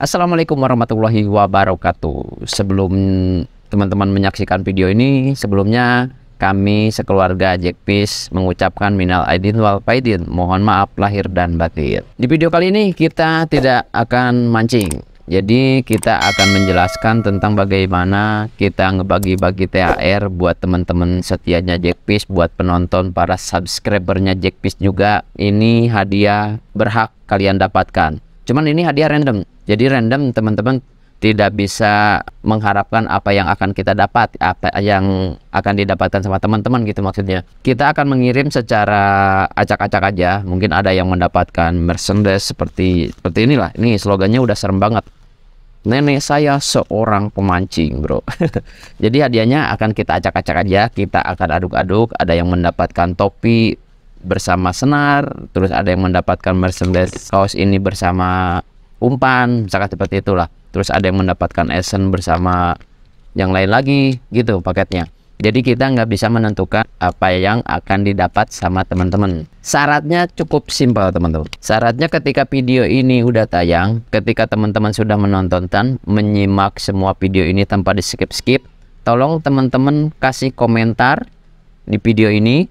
Assalamualaikum warahmatullahi wabarakatuh. Sebelum teman-teman menyaksikan video ini, sebelumnya kami sekeluarga Jack Peace mengucapkan minal aidin wal faidin. Mohon maaf lahir dan batin. Di video kali ini kita tidak akan mancing. Jadi kita akan menjelaskan tentang bagaimana kita ngebagi-bagi THR buat teman-teman setianya Jack Peace, buat penonton para subscribernya Jack Peace juga. Ini hadiah berhak kalian dapatkan. Cuman ini hadiah random. Jadi random teman-teman tidak bisa mengharapkan apa yang akan kita dapat, apa yang akan didapatkan sama teman-teman gitu maksudnya. Kita akan mengirim secara acak-acak aja. Mungkin ada yang mendapatkan merchandise seperti seperti inilah. Ini slogannya udah serem banget. Nenek saya seorang pemancing, bro. Jadi hadiahnya akan kita acak-acak aja, kita akan aduk-aduk. Ada yang mendapatkan topi bersama senar, terus ada yang mendapatkan merchandise kaos ini bersama umpan misalkan seperti itulah terus ada yang mendapatkan esen bersama yang lain lagi gitu paketnya jadi kita nggak bisa menentukan apa yang akan didapat sama teman-teman. Syaratnya cukup simpel teman-teman. Syaratnya ketika video ini udah tayang, ketika teman-teman sudah menonton dan menyimak semua video ini tanpa di skip-skip, tolong teman-teman kasih komentar di video ini.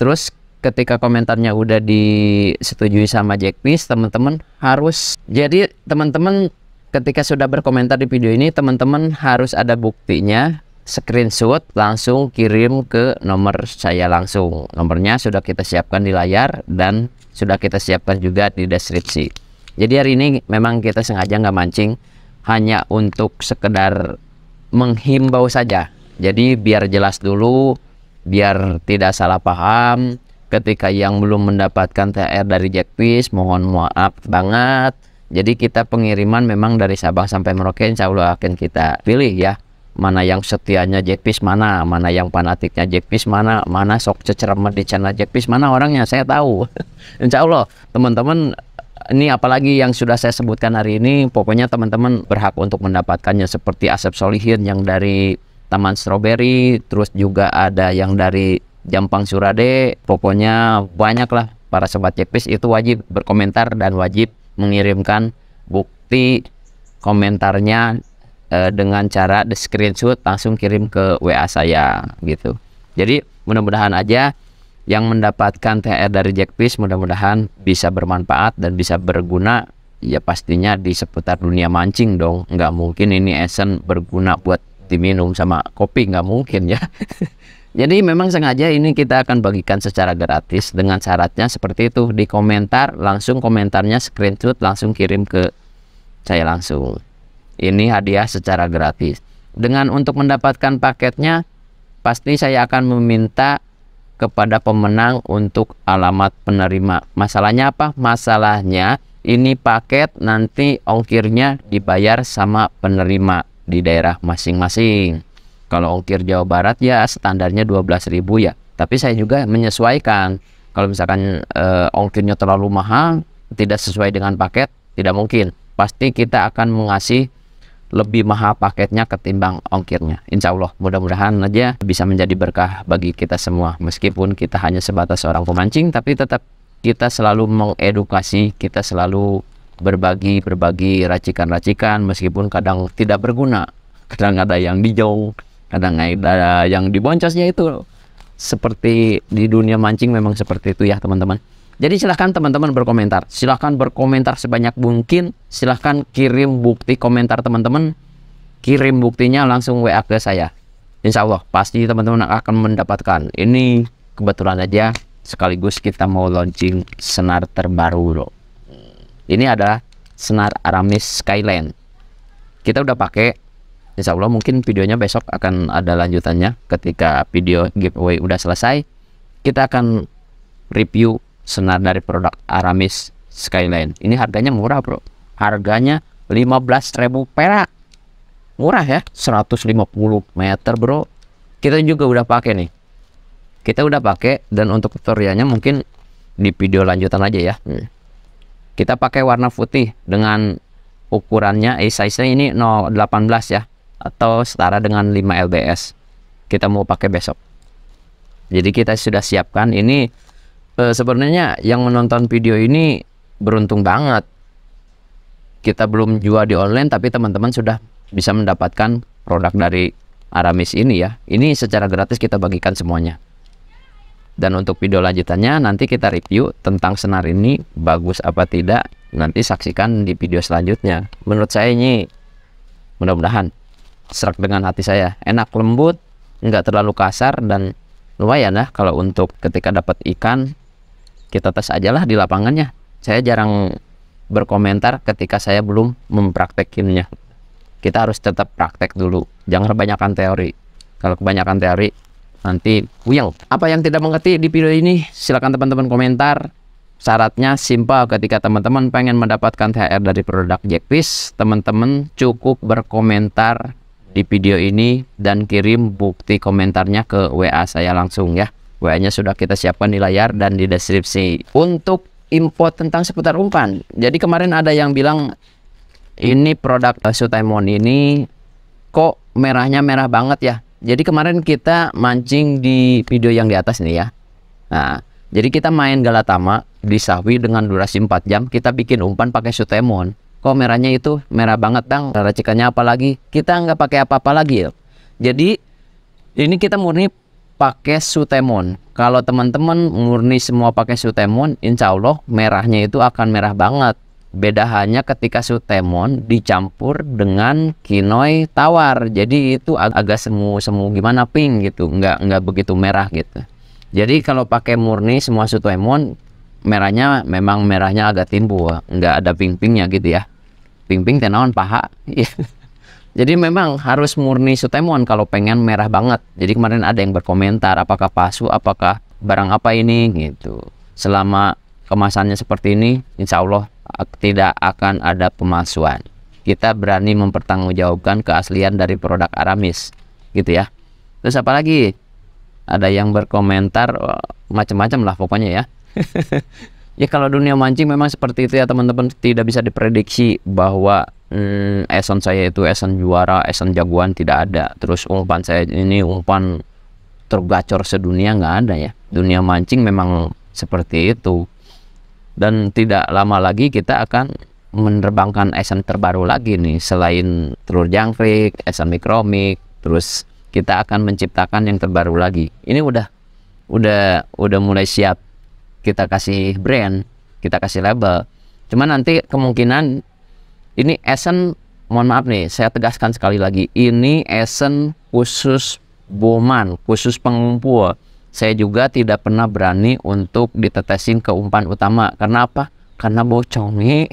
Terus ketika komentarnya udah disetujui sama Jack Jackpis teman-teman harus jadi teman-teman ketika sudah berkomentar di video ini teman-teman harus ada buktinya screenshot langsung kirim ke nomor saya langsung nomornya sudah kita siapkan di layar dan sudah kita siapkan juga di deskripsi jadi hari ini memang kita sengaja nggak mancing hanya untuk sekedar menghimbau saja jadi biar jelas dulu biar tidak salah paham ketika yang belum mendapatkan THR dari Jackfish mohon maaf banget jadi kita pengiriman memang dari Sabang sampai Merauke insya Allah akan kita pilih ya mana yang setianya Jackfish mana mana yang fanatiknya Jackfish mana mana sok ceceremet di channel Jackfish mana orangnya saya tahu insya Allah teman-teman ini apalagi yang sudah saya sebutkan hari ini pokoknya teman-teman berhak untuk mendapatkannya seperti Asep Solihin yang dari Taman Strawberry terus juga ada yang dari Jampang Surade pokoknya banyak lah para sobat cepis itu wajib berkomentar dan wajib mengirimkan bukti komentarnya eh, dengan cara the screenshot langsung kirim ke WA saya gitu jadi mudah-mudahan aja yang mendapatkan THR dari Jackpis mudah-mudahan bisa bermanfaat dan bisa berguna ya pastinya di seputar dunia mancing dong nggak mungkin ini esen berguna buat diminum sama kopi nggak mungkin ya Jadi memang sengaja ini kita akan bagikan secara gratis dengan syaratnya seperti itu di komentar langsung komentarnya screenshot langsung kirim ke saya langsung. Ini hadiah secara gratis. Dengan untuk mendapatkan paketnya pasti saya akan meminta kepada pemenang untuk alamat penerima. Masalahnya apa? Masalahnya ini paket nanti ongkirnya dibayar sama penerima di daerah masing-masing. Kalau ongkir Jawa Barat ya standarnya 12.000 ya. Tapi saya juga menyesuaikan. Kalau misalkan eh, ongkirnya terlalu mahal, tidak sesuai dengan paket, tidak mungkin. Pasti kita akan mengasih lebih mahal paketnya ketimbang ongkirnya. Insya Allah, mudah-mudahan aja bisa menjadi berkah bagi kita semua. Meskipun kita hanya sebatas seorang pemancing, tapi tetap kita selalu mengedukasi, kita selalu berbagi, berbagi racikan-racikan, meskipun kadang tidak berguna. Kadang ada yang dijauh, kadang ada yang diboncosnya itu seperti di dunia mancing memang seperti itu ya teman-teman jadi silahkan teman-teman berkomentar silahkan berkomentar sebanyak mungkin silahkan kirim bukti komentar teman-teman kirim buktinya langsung WA ke saya Insya Allah pasti teman-teman akan mendapatkan ini kebetulan aja sekaligus kita mau launching senar terbaru loh. ini adalah senar Aramis Skyland kita udah pakai Insya Allah mungkin videonya besok akan ada lanjutannya ketika video giveaway udah selesai. Kita akan review senar dari produk Aramis Skyline. Ini harganya murah bro. Harganya 15.000 perak. Murah ya, 150 meter bro. Kita juga udah pakai nih. Kita udah pakai dan untuk tutorialnya mungkin di video lanjutan aja ya. Hmm. Kita pakai warna putih dengan ukurannya, eh size-nya ini 018 ya atau setara dengan 5 LBS kita mau pakai besok. Jadi kita sudah siapkan ini e, sebenarnya yang menonton video ini beruntung banget. Kita belum jual di online tapi teman-teman sudah bisa mendapatkan produk dari Aramis ini ya. Ini secara gratis kita bagikan semuanya. Dan untuk video lanjutannya nanti kita review tentang senar ini bagus apa tidak. Nanti saksikan di video selanjutnya. Menurut saya ini mudah-mudahan serak dengan hati saya. Enak lembut, nggak terlalu kasar dan lumayan lah kalau untuk ketika dapat ikan kita tes aja lah di lapangannya. Saya jarang berkomentar ketika saya belum mempraktekinnya. Kita harus tetap praktek dulu, jangan kebanyakan teori. Kalau kebanyakan teori nanti puyeng. Apa yang tidak mengerti di video ini? silahkan teman-teman komentar. Syaratnya simpel ketika teman-teman pengen mendapatkan THR dari produk Jackfish, teman-teman cukup berkomentar di video ini dan kirim bukti komentarnya ke WA saya langsung ya. WA-nya sudah kita siapkan di layar dan di deskripsi. Untuk info tentang seputar umpan. Jadi kemarin ada yang bilang ini produk Sutaimon ini kok merahnya merah banget ya. Jadi kemarin kita mancing di video yang di atas nih ya. Nah, jadi kita main Galatama di sawi dengan durasi 4 jam, kita bikin umpan pakai Sutaimon kok merahnya itu merah banget bang racikannya apa lagi kita nggak pakai apa-apa lagi ya jadi ini kita murni pakai sutemon kalau teman-teman murni semua pakai sutemon insya Allah merahnya itu akan merah banget beda hanya ketika sutemon dicampur dengan kinoi tawar jadi itu ag agak semu-semu gimana pink gitu nggak nggak begitu merah gitu jadi kalau pakai murni semua sutemon merahnya memang merahnya agak timbul nggak ada pink-pinknya gitu ya pimping tenawan paha iya. jadi memang harus murni sutemon kalau pengen merah banget jadi kemarin ada yang berkomentar apakah palsu apakah barang apa ini gitu selama kemasannya seperti ini insya Allah tidak akan ada pemalsuan kita berani mempertanggungjawabkan keaslian dari produk Aramis gitu ya terus apa lagi ada yang berkomentar macam-macam lah pokoknya ya ya kalau dunia mancing memang seperti itu ya teman-teman tidak bisa diprediksi bahwa hmm, eson saya itu eson juara eson jagoan tidak ada terus umpan saya ini umpan tergacor sedunia nggak ada ya dunia mancing memang seperti itu dan tidak lama lagi kita akan menerbangkan eson terbaru lagi nih selain telur jangkrik eson mikromik terus kita akan menciptakan yang terbaru lagi ini udah udah udah mulai siap kita kasih brand, kita kasih label. Cuman nanti kemungkinan ini Esen, mohon maaf nih, saya tegaskan sekali lagi, ini Esen khusus boman, khusus pengumpul. Saya juga tidak pernah berani untuk ditetesin ke umpan utama. Karena apa? Karena bocong nih.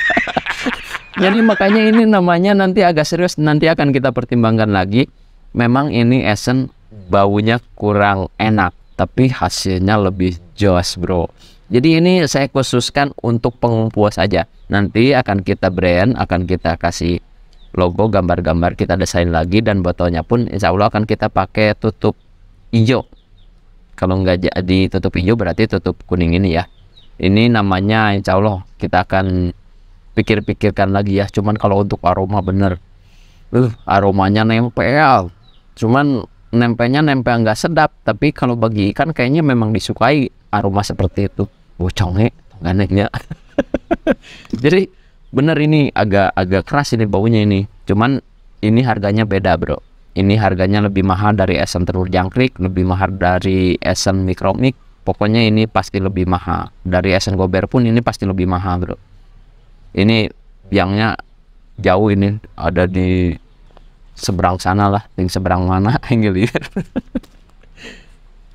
Jadi makanya ini namanya nanti agak serius, nanti akan kita pertimbangkan lagi. Memang ini Esen baunya kurang enak tapi hasilnya lebih jelas, bro jadi ini saya khususkan untuk pengumpul saja nanti akan kita brand akan kita kasih logo gambar-gambar kita desain lagi dan botolnya pun insya Allah akan kita pakai tutup hijau kalau nggak jadi tutup hijau berarti tutup kuning ini ya ini namanya insya Allah kita akan pikir-pikirkan lagi ya cuman kalau untuk aroma bener uh, aromanya nempel cuman nempelnya nempel nggak sedap tapi kalau bagi ikan kayaknya memang disukai aroma seperti itu boconge ganeknya jadi bener ini agak agak keras ini baunya ini cuman ini harganya beda bro ini harganya lebih mahal dari esen telur jangkrik lebih mahal dari esen mikromik pokoknya ini pasti lebih mahal dari esen gober pun ini pasti lebih mahal bro ini biangnya jauh ini ada di seberang sana lah, yang seberang mana yang lihat.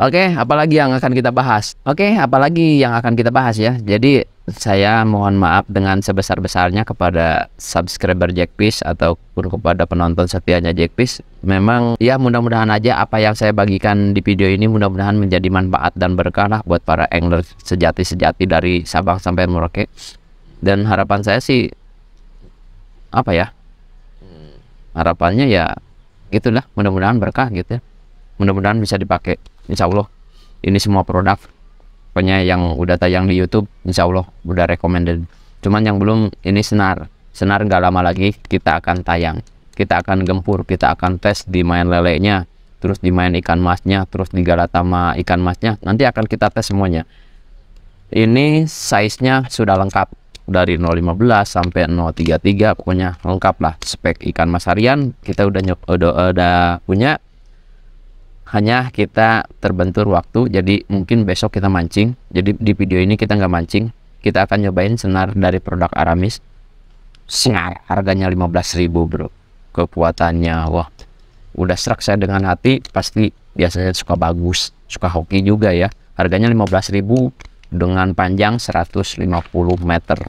Oke, apalagi yang akan kita bahas? Oke, apalagi yang akan kita bahas ya. Jadi saya mohon maaf dengan sebesar-besarnya kepada subscriber Jack Peace ataupun kepada penonton setianya Jack Peace. Memang ya mudah-mudahan aja apa yang saya bagikan di video ini mudah-mudahan menjadi manfaat dan berkah lah buat para angler sejati-sejati dari Sabang sampai Merauke. Dan harapan saya sih apa ya? harapannya ya gitulah mudah-mudahan berkah gitu ya mudah-mudahan bisa dipakai insya Allah ini semua produk punya yang udah tayang di YouTube insya Allah udah recommended cuman yang belum ini senar senar nggak lama lagi kita akan tayang kita akan gempur kita akan tes di main leleknya terus di main ikan masnya terus di galatama ikan masnya nanti akan kita tes semuanya ini size nya sudah lengkap dari 015 sampai 033 pokoknya lengkap lah spek ikan mas harian kita udah nyok udah, udah punya hanya kita terbentur waktu jadi mungkin besok kita mancing jadi di video ini kita nggak mancing kita akan nyobain senar dari produk Aramis senar harganya 15.000 bro kekuatannya wah udah serak saya dengan hati pasti biasanya suka bagus suka hoki juga ya harganya 15.000 dengan panjang 150 meter.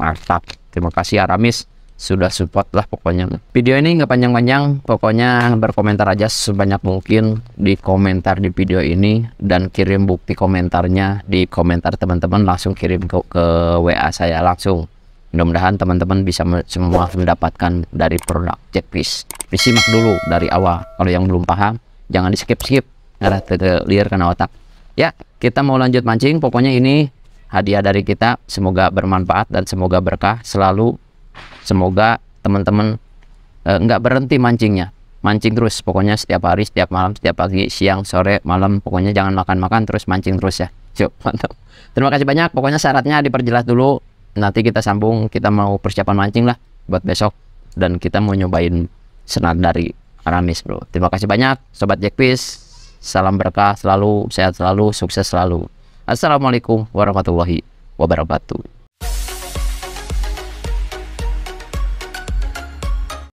Mantap. Terima kasih Aramis sudah support lah pokoknya. Video ini nggak panjang-panjang, pokoknya berkomentar aja sebanyak mungkin di komentar di video ini dan kirim bukti komentarnya di komentar teman-teman langsung kirim ke, ke WA saya langsung. Mudah-mudahan teman-teman bisa semua mendapatkan dari produk Jackfish. Disimak dulu dari awal. Kalau yang belum paham, jangan di skip-skip. Ngarah terlihat kena otak. Ya, kita mau lanjut mancing, pokoknya ini hadiah dari kita. Semoga bermanfaat dan semoga berkah selalu. Semoga teman-teman eh, nggak -teman, eh, berhenti mancingnya. Mancing terus, pokoknya setiap hari, setiap malam, setiap pagi, siang, sore, malam. Pokoknya jangan makan-makan, terus mancing terus ya. Cuk, mantap. Terima kasih banyak. Pokoknya syaratnya diperjelas dulu. Nanti kita sambung, kita mau persiapan mancing lah buat besok. Dan kita mau nyobain senar dari Aramis bro. Terima kasih banyak Sobat Jackfish Salam berkah selalu, sehat selalu, sukses selalu. Assalamualaikum warahmatullahi wabarakatuh.